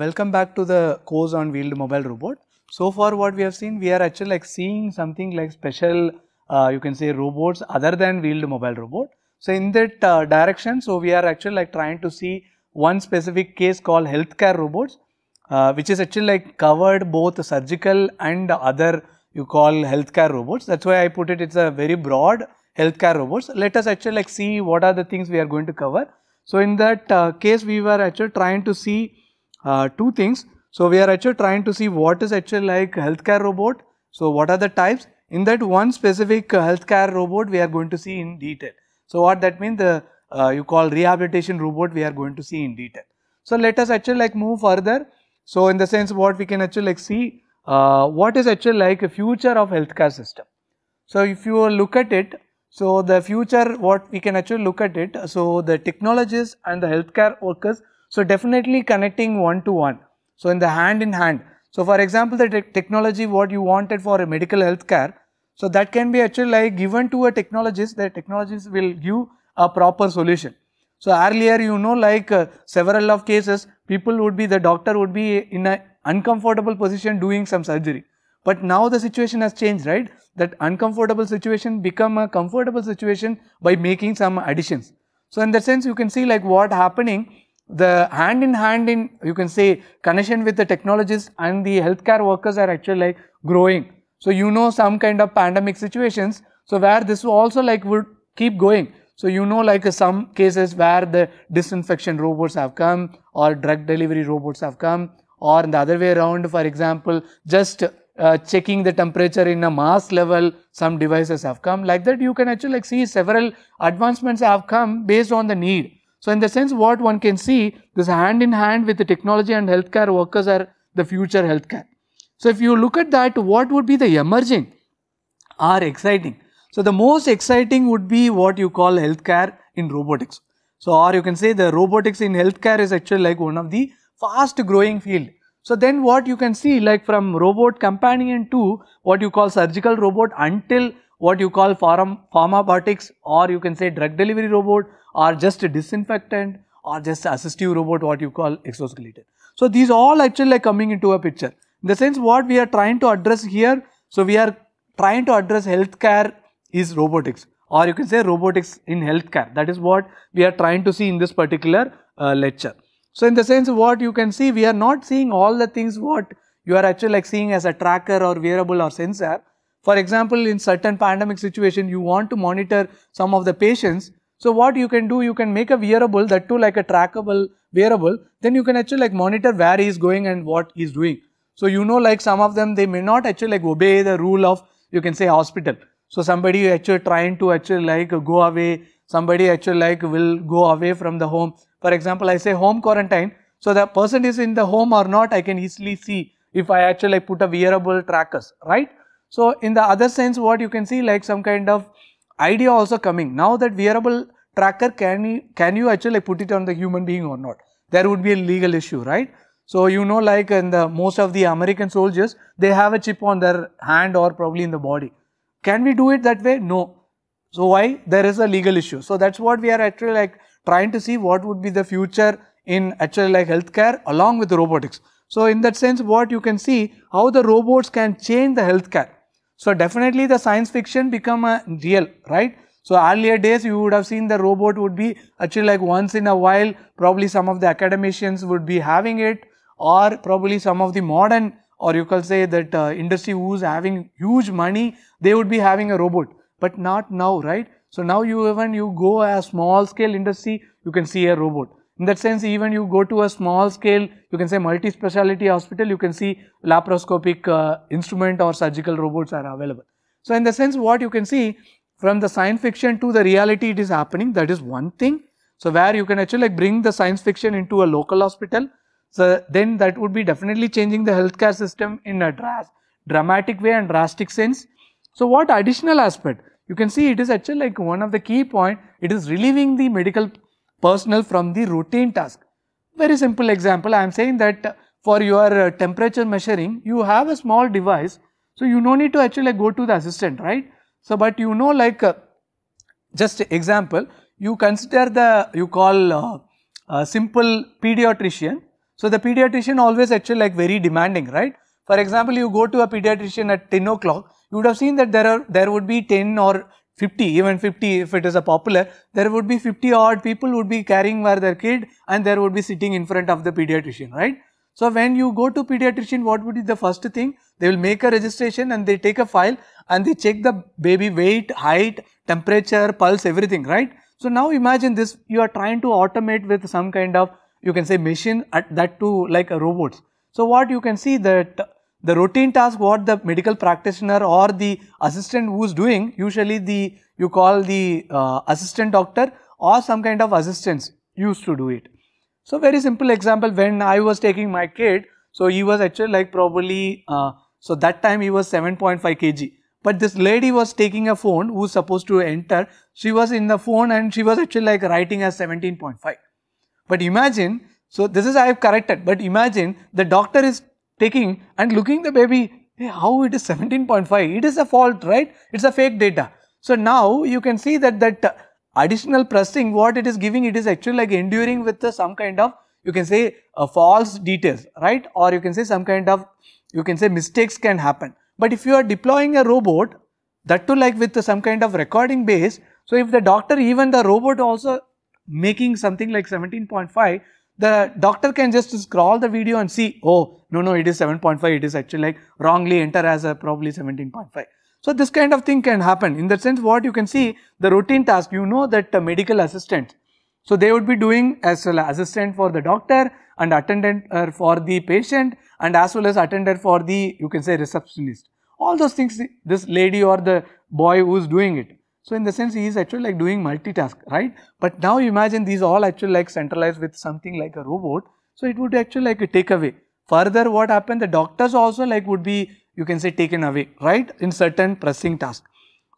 Welcome back to the course on wheeled mobile robot. So far what we have seen, we are actually like seeing something like special, uh, you can say robots other than wheeled mobile robot. So in that uh, direction, so we are actually like trying to see one specific case called healthcare robots, uh, which is actually like covered both surgical and other you call healthcare robots. That's why I put it, it's a very broad healthcare robots. Let us actually like see what are the things we are going to cover. So in that uh, case, we were actually trying to see uh, two things. So we are actually trying to see what is actually like healthcare robot. So what are the types? In that one specific uh, healthcare robot we are going to see in detail. So what that means the uh, you call rehabilitation robot we are going to see in detail. So let us actually like move further. So in the sense what we can actually like see uh, what is actually like a future of healthcare system. So if you look at it, so the future what we can actually look at it, so the technologists and the healthcare workers so definitely connecting one to one. So in the hand in hand. So for example, the te technology what you wanted for a medical healthcare. So that can be actually like given to a technologist. The technologist will give a proper solution. So earlier you know like uh, several of cases people would be the doctor would be in an uncomfortable position doing some surgery. But now the situation has changed, right? That uncomfortable situation become a comfortable situation by making some additions. So in that sense you can see like what happening the hand in hand in you can say connection with the technologists and the healthcare workers are actually like growing. So you know some kind of pandemic situations. So where this also like would keep going. So you know like some cases where the disinfection robots have come or drug delivery robots have come or the other way around for example just uh, checking the temperature in a mass level some devices have come like that you can actually like see several advancements have come based on the need so in the sense what one can see this hand in hand with the technology and healthcare workers are the future healthcare. So if you look at that what would be the emerging are exciting. So the most exciting would be what you call healthcare in robotics. So or you can say the robotics in healthcare is actually like one of the fast growing field. So then what you can see like from robot companion to what you call surgical robot until what you call pharma pharma robotics or you can say drug delivery robot or just a disinfectant or just assistive robot what you call exoskeleton. So these all actually like coming into a picture. In the sense what we are trying to address here, so we are trying to address healthcare is robotics or you can say robotics in healthcare. That is what we are trying to see in this particular uh, lecture. So in the sense what you can see, we are not seeing all the things what you are actually like seeing as a tracker or wearable or sensor. For example, in certain pandemic situation, you want to monitor some of the patients. So what you can do, you can make a wearable that too like a trackable wearable, then you can actually like monitor where he is going and what he is doing. So you know like some of them, they may not actually like obey the rule of, you can say hospital. So somebody actually trying to actually like go away, somebody actually like will go away from the home. For example, I say home quarantine. So the person is in the home or not, I can easily see if I actually like put a wearable trackers, right? So in the other sense, what you can see like some kind of idea also coming now that wearable tracker can you, can you actually put it on the human being or not there would be a legal issue right so you know like in the most of the american soldiers they have a chip on their hand or probably in the body can we do it that way no so why there is a legal issue so that's what we are actually like trying to see what would be the future in actually like healthcare along with robotics so in that sense what you can see how the robots can change the healthcare so, definitely the science fiction become a real, right? So, earlier days you would have seen the robot would be actually like once in a while probably some of the academicians would be having it or probably some of the modern or you could say that uh, industry who's having huge money they would be having a robot but not now right. So, now you even you go a small scale industry you can see a robot. In that sense, even you go to a small scale, you can say multi-speciality hospital, you can see laparoscopic uh, instrument or surgical robots are available. So, in the sense what you can see from the science fiction to the reality it is happening, that is one thing. So, where you can actually like bring the science fiction into a local hospital, so then that would be definitely changing the healthcare system in a dras dramatic way and drastic sense. So, what additional aspect? You can see it is actually like one of the key point, it is relieving the medical personal from the routine task. Very simple example, I am saying that for your uh, temperature measuring, you have a small device, so you no need to actually go to the assistant, right? So, but you know like uh, just example, you consider the, you call uh, simple pediatrician. So, the pediatrician always actually like very demanding, right? For example, you go to a pediatrician at 10 o'clock, you would have seen that there are there would be 10 or 50, even 50 if it is a popular, there would be 50 odd people would be carrying where their kid and there would be sitting in front of the pediatrician, right? So, when you go to pediatrician, what would be the first thing? They will make a registration and they take a file and they check the baby weight, height, temperature, pulse, everything, right? So, now imagine this, you are trying to automate with some kind of, you can say machine at that too like a robot. So, what you can see that the routine task what the medical practitioner or the assistant who's doing, usually the you call the uh, assistant doctor or some kind of assistants used to do it. So very simple example when I was taking my kid, so he was actually like probably, uh, so that time he was 7.5 kg. But this lady was taking a phone who's supposed to enter, she was in the phone and she was actually like writing as 17.5. But imagine, so this is I have corrected, but imagine the doctor is taking and looking the baby, hey, how it is 17.5, it is a fault, right? It is a fake data. So now you can see that that additional pressing, what it is giving, it is actually like enduring with some kind of, you can say a uh, false details, right? Or you can say some kind of, you can say mistakes can happen. But if you are deploying a robot, that too like with some kind of recording base, so if the doctor, even the robot also making something like 17.5, the doctor can just scroll the video and see, oh, no, no, it is 7.5, it is actually like wrongly enter as a probably 17.5. So, this kind of thing can happen. In that sense, what you can see, the routine task, you know that the medical assistant. So, they would be doing as well assistant for the doctor and attendant uh, for the patient and as well as attendant for the, you can say receptionist. All those things, this lady or the boy who is doing it. So, in the sense he is actually like doing multitask, right? But now imagine these all actually like centralized with something like a robot. So, it would actually like a takeaway. Further what happened the doctors also like would be you can say taken away, right? In certain pressing task.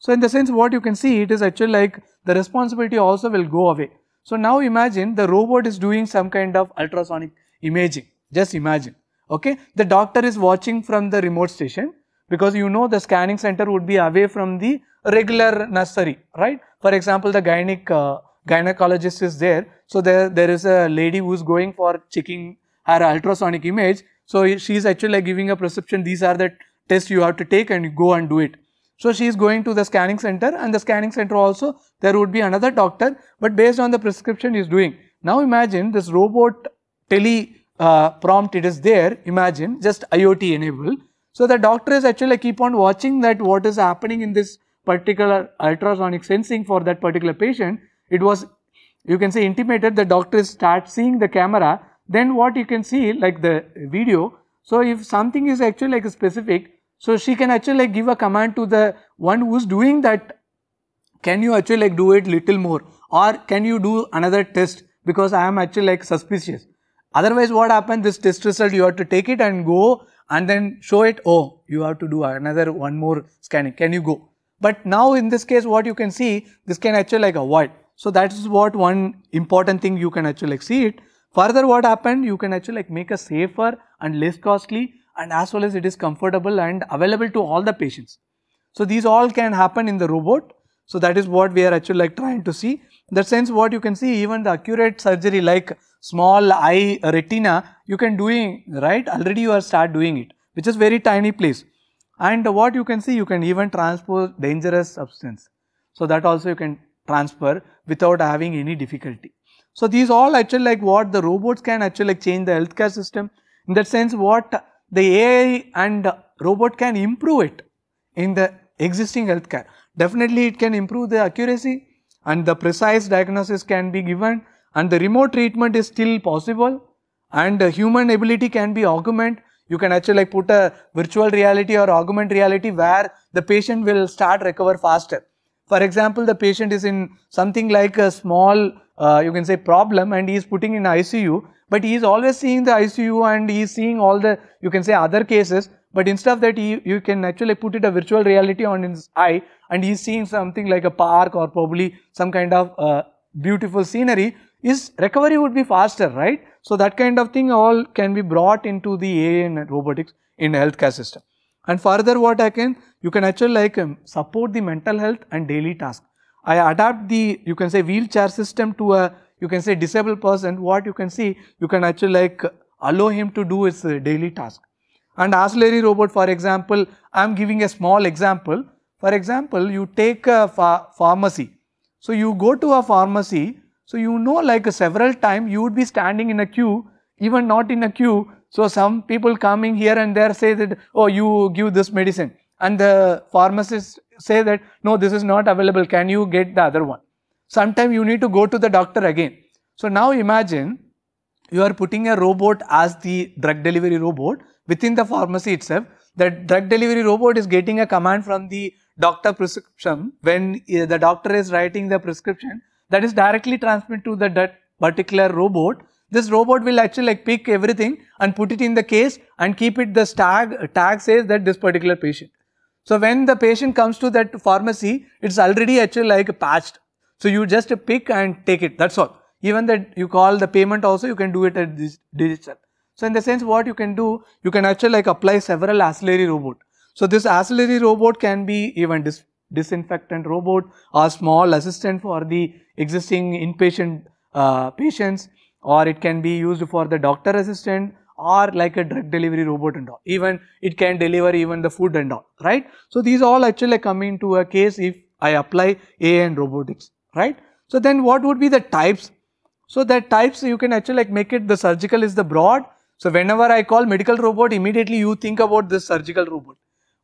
So, in the sense what you can see it is actually like the responsibility also will go away. So, now imagine the robot is doing some kind of ultrasonic imaging, just imagine, okay. The doctor is watching from the remote station because you know the scanning center would be away from the regular nursery, right? For example, the gynec, uh, gynecologist is there. So there, there is a lady who's going for checking her ultrasonic image. So she is actually like giving a prescription. These are the tests you have to take and go and do it. So she is going to the scanning center and the scanning center also there would be another doctor but based on the prescription is doing. Now imagine this robot tele uh, prompt it is there imagine just IoT enabled. So the doctor is actually keep on watching that what is happening in this particular ultrasonic sensing for that particular patient, it was, you can say, intimated the doctor start seeing the camera. Then what you can see, like the video, so if something is actually like specific, so she can actually like give a command to the one who's doing that. Can you actually like do it little more or can you do another test because I am actually like suspicious. Otherwise what happened this test result you have to take it and go and then show it oh you have to do another one more scanning can you go. But now in this case, what you can see, this can actually like avoid. So that is what one important thing you can actually like see it. Further what happened, you can actually like make a safer and less costly and as well as it is comfortable and available to all the patients. So these all can happen in the robot. So that is what we are actually like trying to see. In that sense what you can see even the accurate surgery like small eye retina you can doing right already you are start doing it which is very tiny place and what you can see you can even transpose dangerous substance. So, that also you can transfer without having any difficulty. So, these all actually like what the robots can actually like change the healthcare system in that sense what the AI and robot can improve it in the existing healthcare. Definitely it can improve the accuracy and the precise diagnosis can be given and the remote treatment is still possible and human ability can be augmented you can actually like put a virtual reality or augmented reality where the patient will start recover faster for example the patient is in something like a small uh, you can say problem and he is putting in icu but he is always seeing the icu and he is seeing all the you can say other cases but instead of that he, you can actually put it a virtual reality on his eye and he is seeing something like a park or probably some kind of uh, beautiful scenery his recovery would be faster right so that kind of thing all can be brought into the AI and robotics in healthcare system. And further what I can, you can actually like um, support the mental health and daily task. I adapt the, you can say wheelchair system to a, you can say disabled person, what you can see, you can actually like allow him to do his daily task. And auxiliary robot for example, I am giving a small example. For example, you take a ph pharmacy. So you go to a pharmacy, so, you know like uh, several times you would be standing in a queue even not in a queue. So, some people coming here and there say that oh you give this medicine and the pharmacist say that no this is not available can you get the other one. Sometime you need to go to the doctor again. So, now imagine you are putting a robot as the drug delivery robot within the pharmacy itself. The drug delivery robot is getting a command from the doctor prescription when eh, the doctor is writing the prescription that is directly transmitted to the, that particular robot. This robot will actually like pick everything and put it in the case and keep it the tag, tag says that this particular patient. So when the patient comes to that pharmacy, it's already actually like patched. So you just pick and take it, that's all. Even that you call the payment also, you can do it at this digital. So in the sense what you can do, you can actually like apply several ancillary robot. So this ancillary robot can be even dis disinfectant robot or small assistant for the existing inpatient uh, patients or it can be used for the doctor assistant or like a drug delivery robot and all. Even it can deliver even the food and all, right? So these all actually come into a case if I apply AI and robotics, right? So then what would be the types? So that types you can actually like make it the surgical is the broad. So whenever I call medical robot, immediately you think about this surgical robot.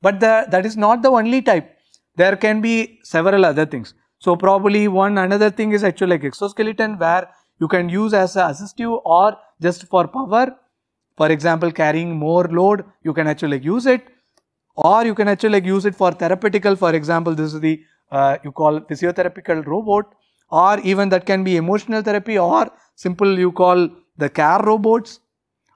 But the, that is not the only type. There can be several other things. So probably one another thing is actually like exoskeleton where you can use as a assistive or just for power. For example, carrying more load, you can actually like use it or you can actually like use it for therapeutical. For example, this is the uh, you call physiotherapical robot or even that can be emotional therapy or simple you call the care robots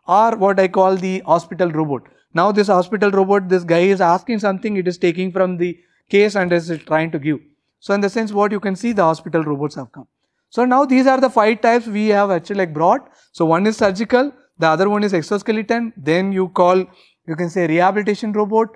or what I call the hospital robot. Now this hospital robot, this guy is asking something, it is taking from the case and is trying to give. So in the sense what you can see the hospital robots have come. So now these are the five types we have actually like brought. So one is surgical, the other one is exoskeleton, then you call you can say rehabilitation robot,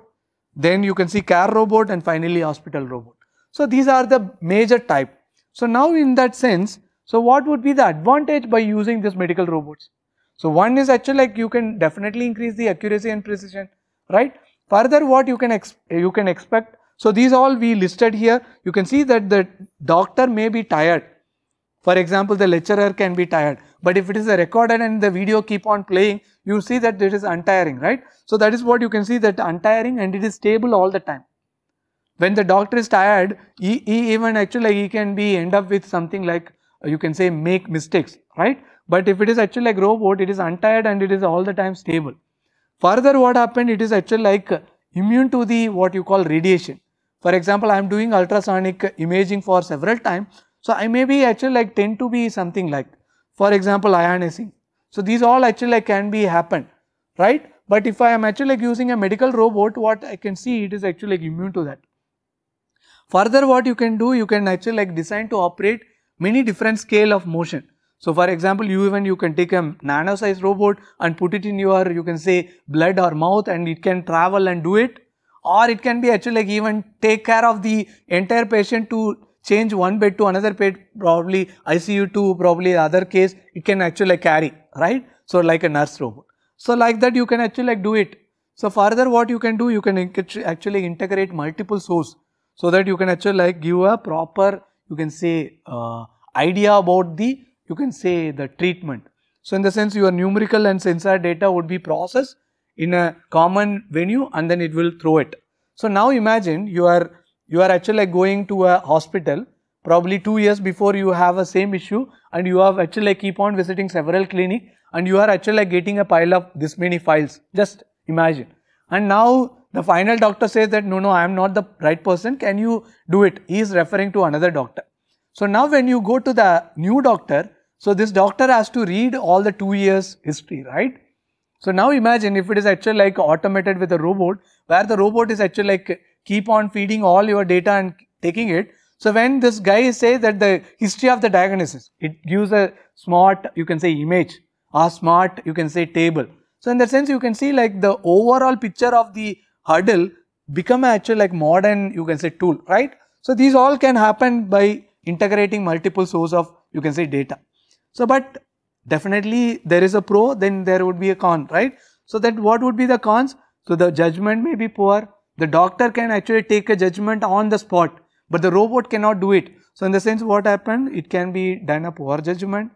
then you can see care robot and finally hospital robot. So these are the major type. So now in that sense, so what would be the advantage by using these medical robots? So one is actually like you can definitely increase the accuracy and precision, right? Further what you can, you can expect so, these all we listed here you can see that the doctor may be tired for example the lecturer can be tired but if it is recorded and the video keep on playing you see that it is untiring right. So, that is what you can see that untiring and it is stable all the time. When the doctor is tired he, he even actually he can be end up with something like uh, you can say make mistakes right. But if it is actually like robot it is untired and it is all the time stable. Further what happened it is actually like immune to the what you call radiation for example, I am doing ultrasonic imaging for several times. So, I may be actually like tend to be something like for example ionizing. So, these all actually like can be happen right. But if I am actually like using a medical robot what I can see it is actually like immune to that. Further what you can do you can actually like design to operate many different scale of motion. So, for example, you even you can take a nano size robot and put it in your you can say blood or mouth and it can travel and do it or it can be actually like even take care of the entire patient to change one bed to another bed probably ICU to probably other case it can actually carry right. So, like a nurse robot. So, like that you can actually like do it. So, further what you can do you can actually integrate multiple source so that you can actually like give a proper you can say uh, idea about the you can say the treatment. So, in the sense your numerical and sensor data would be processed in a common venue and then it will throw it. So now imagine you are you are actually like going to a hospital probably 2 years before you have a same issue and you have actually like keep on visiting several clinic and you are actually like getting a pile of this many files just imagine and now the final doctor says that no no I am not the right person can you do it he is referring to another doctor. So now when you go to the new doctor so this doctor has to read all the 2 years history right so now imagine if it is actually like automated with a robot where the robot is actually like keep on feeding all your data and taking it. So when this guy says that the history of the diagnosis, it gives a smart, you can say image or smart, you can say table. So in that sense, you can see like the overall picture of the hurdle become actually like modern, you can say tool, right? So these all can happen by integrating multiple source of, you can say data. So but definitely there is a pro, then there would be a con, right? So that what would be the cons? So the judgment may be poor. The doctor can actually take a judgment on the spot, but the robot cannot do it. So in the sense what happened, it can be done a poor judgment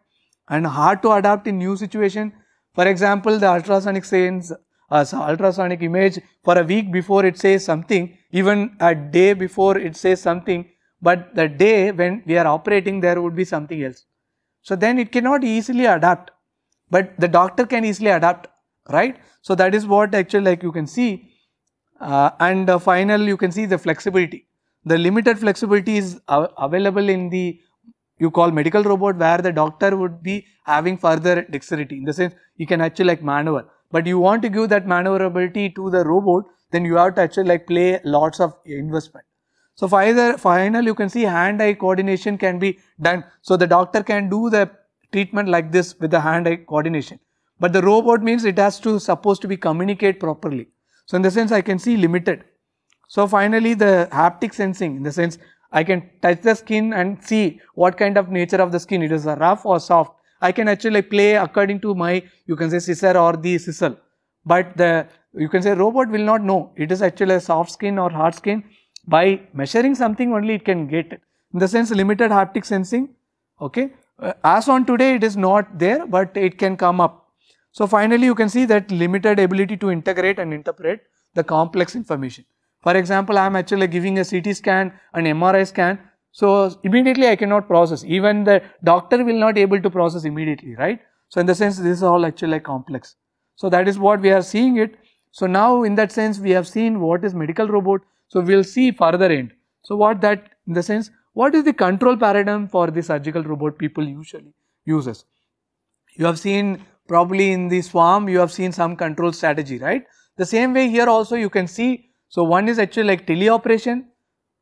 and hard to adapt in new situation. For example, the ultrasonic says, uh, ultrasonic image for a week before it says something, even a day before it says something, but the day when we are operating there would be something else. So then it cannot easily adapt, but the doctor can easily adapt, right? So that is what actually like you can see uh, and the uh, final you can see the flexibility. The limited flexibility is available in the you call medical robot where the doctor would be having further dexterity in the sense you can actually like maneuver. But you want to give that maneuverability to the robot then you have to actually like play lots of investment. So finally, you can see hand-eye coordination can be done. So the doctor can do the treatment like this with the hand-eye coordination. But the robot means it has to supposed to be communicate properly. So in the sense I can see limited. So finally the haptic sensing in the sense I can touch the skin and see what kind of nature of the skin it is rough or soft. I can actually play according to my you can say scissor or the sisal. But the you can say robot will not know it is actually a soft skin or hard skin by measuring something only it can get it. In the sense limited haptic sensing, okay. Uh, as on today it is not there, but it can come up. So finally you can see that limited ability to integrate and interpret the complex information. For example, I am actually giving a CT scan, an MRI scan. So immediately I cannot process, even the doctor will not able to process immediately, right. So in the sense this is all actually complex. So that is what we are seeing it. So now in that sense we have seen what is medical robot, so we'll see further end. So what that in the sense, what is the control paradigm for the surgical robot people usually uses? You have seen probably in the swarm, you have seen some control strategy, right? The same way here also you can see, so one is actually like teleoperation,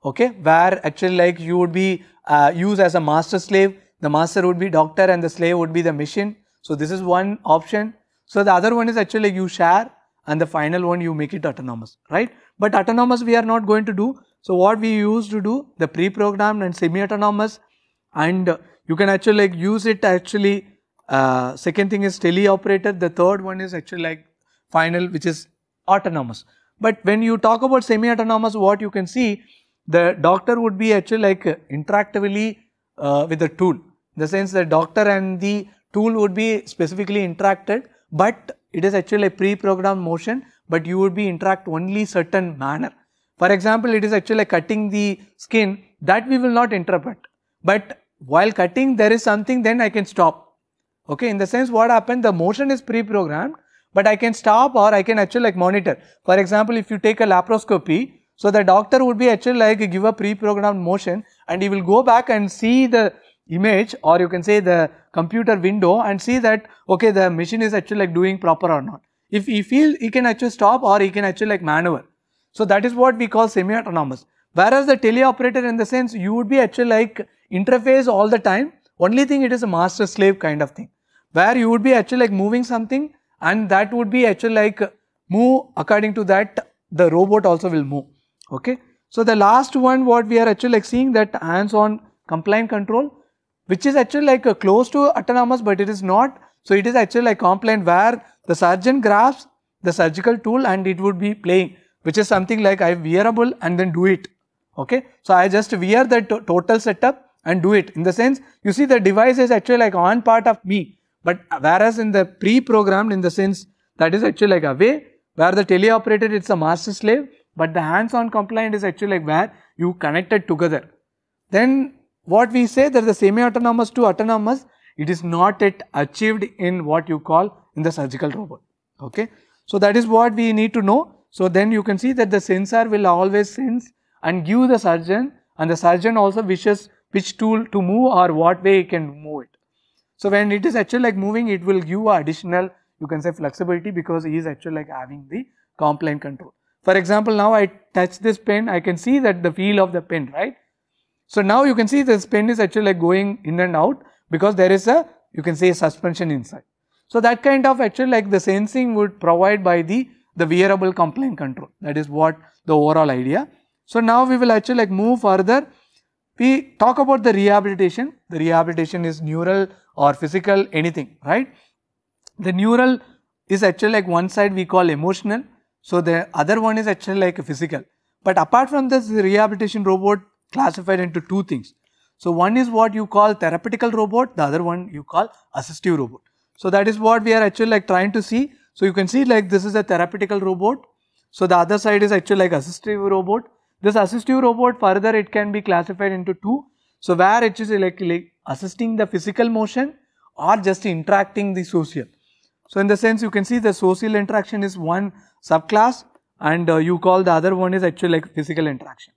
okay, where actually like you would be uh, used as a master slave, the master would be doctor and the slave would be the machine. So this is one option. So the other one is actually you share and the final one you make it autonomous, right? but autonomous we are not going to do. So what we used to do the pre-programmed and semi-autonomous and you can actually like use it actually uh, second thing is teleoperator the third one is actually like final which is autonomous. But when you talk about semi-autonomous what you can see the doctor would be actually like interactively uh, with the tool in the sense the doctor and the tool would be specifically interacted but it is actually a pre-programmed motion but you would be interact only certain manner. For example, it is actually cutting the skin that we will not interpret. But while cutting there is something then I can stop. Okay, in the sense what happened the motion is pre-programmed but I can stop or I can actually like monitor. For example, if you take a laparoscopy, so the doctor would be actually like give a pre-programmed motion and he will go back and see the image or you can say the computer window and see that okay the machine is actually like doing proper or not. If he feels he can actually stop or he can actually like maneuver. So that is what we call semi-autonomous. Whereas the teleoperator in the sense you would be actually like interface all the time. Only thing it is a master slave kind of thing. Where you would be actually like moving something and that would be actually like move according to that the robot also will move. Okay. So the last one what we are actually like seeing that hands on compliant control which is actually like close to autonomous but it is not. So it is actually like compliant where the surgeon grabs the surgical tool and it would be playing, which is something like I wearable and then do it. Okay. So, I just wear the to total setup and do it. In the sense, you see the device is actually like on part of me, but whereas in the pre-programmed in the sense that is actually like away, where the teleoperated it's a master slave, but the hands-on compliant is actually like where you connected together. Then what we say that the semi-autonomous to autonomous, it is not yet achieved in what you call in the surgical robot. Okay. So, that is what we need to know. So, then you can see that the sensor will always sense and give the surgeon and the surgeon also wishes which tool to move or what way he can move it. So, when it is actually like moving it will give additional you can say flexibility because he is actually like having the compliant control. For example, now I touch this pen, I can see that the feel of the pen, right? So, now you can see this pen is actually like going in and out because there is a you can say suspension inside. So, that kind of actually like the sensing would provide by the, the wearable complaint control that is what the overall idea. So, now we will actually like move further. We talk about the rehabilitation, the rehabilitation is neural or physical anything right. The neural is actually like one side we call emotional. So, the other one is actually like physical. But apart from this the rehabilitation robot classified into two things. So, one is what you call therapeutical robot, the other one you call assistive robot. So that is what we are actually like trying to see. So you can see like this is a therapeutical robot. So the other side is actually like assistive robot. This assistive robot further it can be classified into two. So where it is like, like assisting the physical motion or just interacting the social. So in the sense you can see the social interaction is one subclass and uh, you call the other one is actually like physical interaction.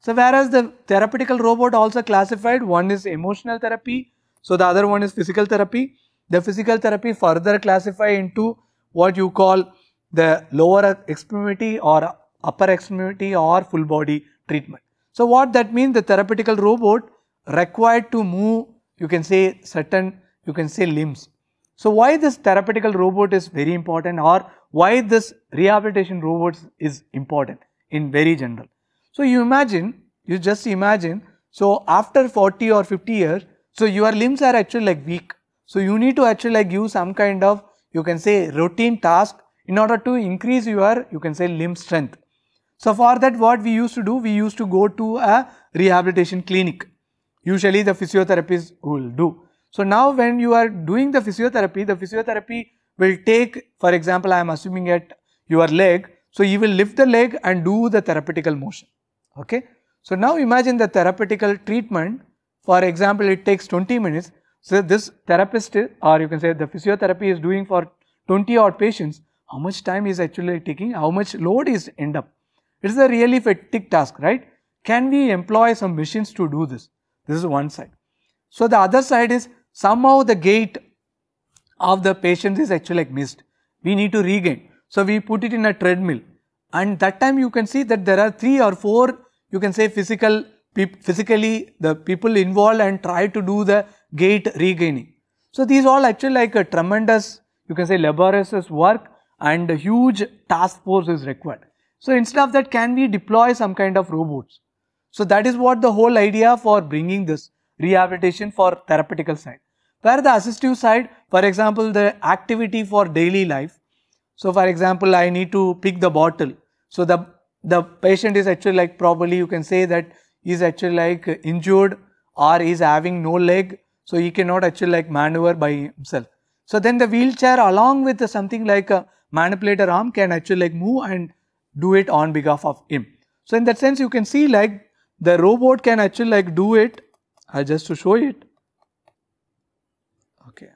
So whereas the therapeutical robot also classified one is emotional therapy. So the other one is physical therapy. The physical therapy further classify into what you call the lower extremity or upper extremity or full body treatment. So, what that means the therapeutical robot required to move you can say certain you can say limbs. So, why this therapeutical robot is very important or why this rehabilitation robot is important in very general. So, you imagine you just imagine so after 40 or 50 years so your limbs are actually like weak so, you need to actually like give some kind of you can say routine task in order to increase your you can say limb strength. So, for that what we used to do, we used to go to a rehabilitation clinic. Usually the physiotherapist will do. So, now when you are doing the physiotherapy, the physiotherapy will take for example, I am assuming at your leg. So, you will lift the leg and do the therapeutical motion. Okay. So, now imagine the therapeutical treatment for example, it takes 20 minutes. So this therapist or you can say the physiotherapy is doing for 20 odd patients, how much time is actually taking, how much load is end up. It is a really fatigue task, right? Can we employ some machines to do this? This is one side. So the other side is somehow the gait of the patient is actually like missed. We need to regain. So we put it in a treadmill and that time you can see that there are three or four you can say physical physically the people involved and try to do the gait regaining. So these all actually like a tremendous, you can say laborious work and a huge task force is required. So instead of that, can we deploy some kind of robots? So that is what the whole idea for bringing this rehabilitation for therapeutical side. Where the assistive side, for example, the activity for daily life. So for example, I need to pick the bottle. So the, the patient is actually like probably you can say that is actually like injured or is having no leg so, he cannot actually like maneuver by himself. So, then the wheelchair along with something like a manipulator arm can actually like move and do it on behalf of him. So, in that sense you can see like the robot can actually like do it I just to show it. Okay,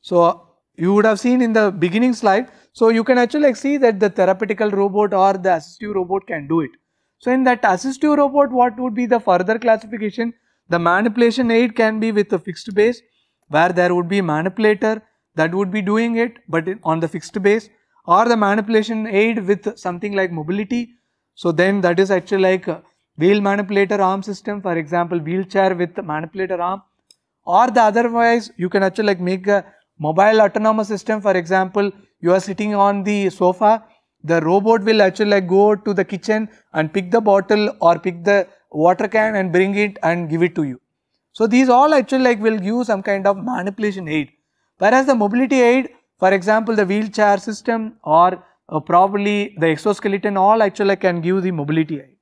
So, you would have seen in the beginning slide. So, you can actually like see that the therapeutical robot or the assistive robot can do it. So in that assistive robot, what would be the further classification? The manipulation aid can be with a fixed base where there would be manipulator that would be doing it but on the fixed base or the manipulation aid with something like mobility. So then that is actually like uh, wheel manipulator arm system for example wheelchair with manipulator arm or the otherwise you can actually like make a mobile autonomous system for example you are sitting on the sofa the robot will actually like go to the kitchen and pick the bottle or pick the water can and bring it and give it to you. So these all actually like will give some kind of manipulation aid. Whereas the mobility aid, for example, the wheelchair system or uh, probably the exoskeleton all actually like can give the mobility aid.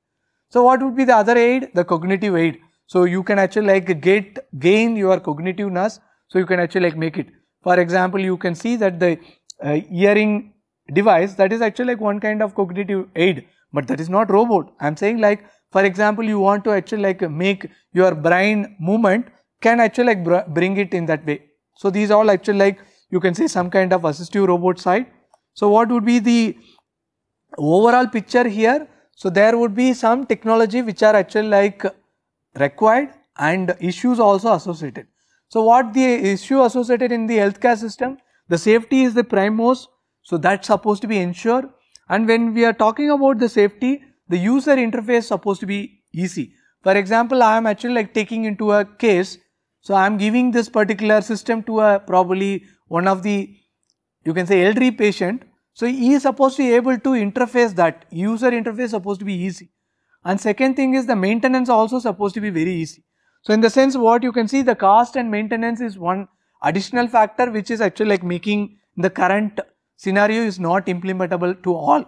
So what would be the other aid? The cognitive aid. So you can actually like get gain your cognitiveness. So you can actually like make it. For example, you can see that the uh, hearing device that is actually like one kind of cognitive aid but that is not robot. I am saying like for example you want to actually like make your brain movement can actually like bring it in that way. So these all actually like you can say some kind of assistive robot side. So what would be the overall picture here? So there would be some technology which are actually like required and issues also associated. So what the issue associated in the healthcare system? The safety is the prime most so, that is supposed to be ensured and when we are talking about the safety, the user interface is supposed to be easy. For example, I am actually like taking into a case, so I am giving this particular system to a probably one of the you can say elderly patient. So, he is supposed to be able to interface that user interface supposed to be easy and second thing is the maintenance also supposed to be very easy. So, in the sense what you can see the cost and maintenance is one additional factor which is actually like making the current scenario is not implementable to all.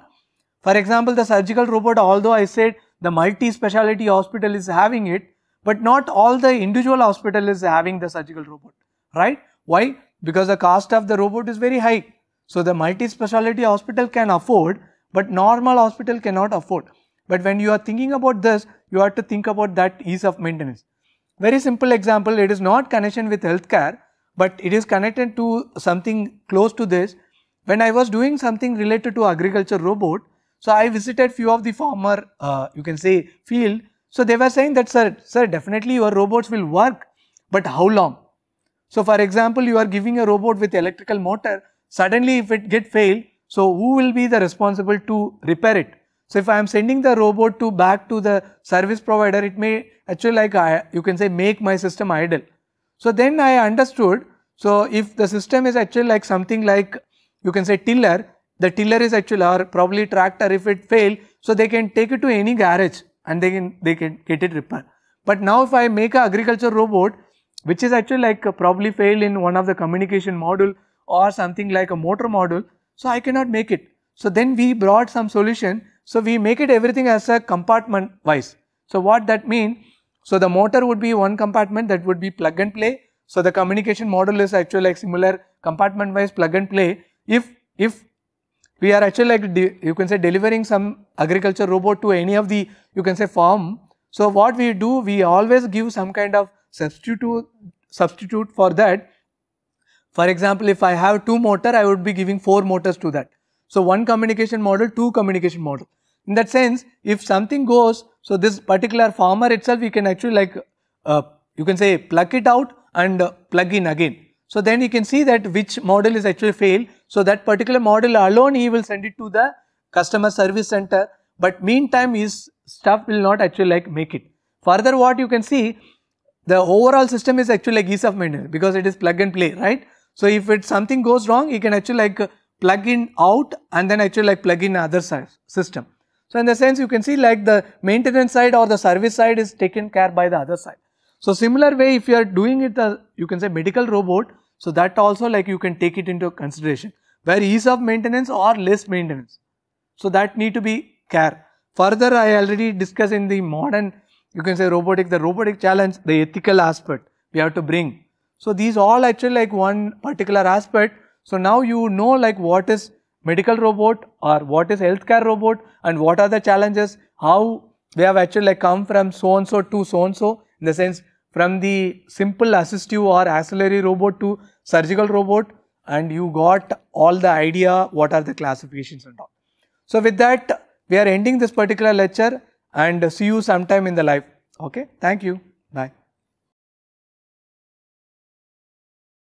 For example, the surgical robot although I said the multi-speciality hospital is having it, but not all the individual hospital is having the surgical robot, right? Why? Because the cost of the robot is very high. So, the multi-speciality hospital can afford, but normal hospital cannot afford. But when you are thinking about this, you have to think about that ease of maintenance. Very simple example, it is not connection with healthcare, but it is connected to something close to this when I was doing something related to agriculture robot, so I visited few of the farmer, uh, you can say, field. So they were saying that, sir, sir, definitely your robots will work, but how long? So for example, you are giving a robot with electrical motor, suddenly if it get failed, so who will be the responsible to repair it? So if I am sending the robot to back to the service provider, it may actually like I, you can say make my system idle. So then I understood. So if the system is actually like something like you can say tiller, the tiller is actually or probably tractor if it fail, so they can take it to any garage and they can, they can get it repaired. But now if I make a agriculture robot, which is actually like uh, probably failed in one of the communication module or something like a motor module, so I cannot make it. So then we brought some solution, so we make it everything as a compartment wise. So what that mean? So the motor would be one compartment that would be plug and play. So the communication module is actually like similar compartment wise plug and play. If, if we are actually like you can say delivering some agriculture robot to any of the you can say farm. So, what we do we always give some kind of substitute substitute for that. For example, if I have two motor I would be giving four motors to that. So, one communication model two communication model. In that sense if something goes so this particular farmer itself we can actually like uh, you can say plug it out and uh, plug in again. So then you can see that which model is actually failed. So that particular model alone he will send it to the customer service center. But meantime his stuff will not actually like make it. Further what you can see the overall system is actually like ease of maintenance because it is plug and play right. So if it something goes wrong you can actually like plug in out and then actually like plug in other system. So in the sense you can see like the maintenance side or the service side is taken care by the other side. So similar way if you are doing it uh, you can say medical robot so that also like you can take it into consideration where ease of maintenance or less maintenance. So that need to be care. Further I already discussed in the modern you can say robotic the robotic challenge the ethical aspect we have to bring. So these all actually like one particular aspect. So now you know like what is medical robot or what is healthcare robot and what are the challenges how they have actually like come from so and so to so and so in the sense from the simple assistive or ancillary robot to surgical robot and you got all the idea what are the classifications and all. So with that we are ending this particular lecture and see you sometime in the life. Okay. Thank you. Bye.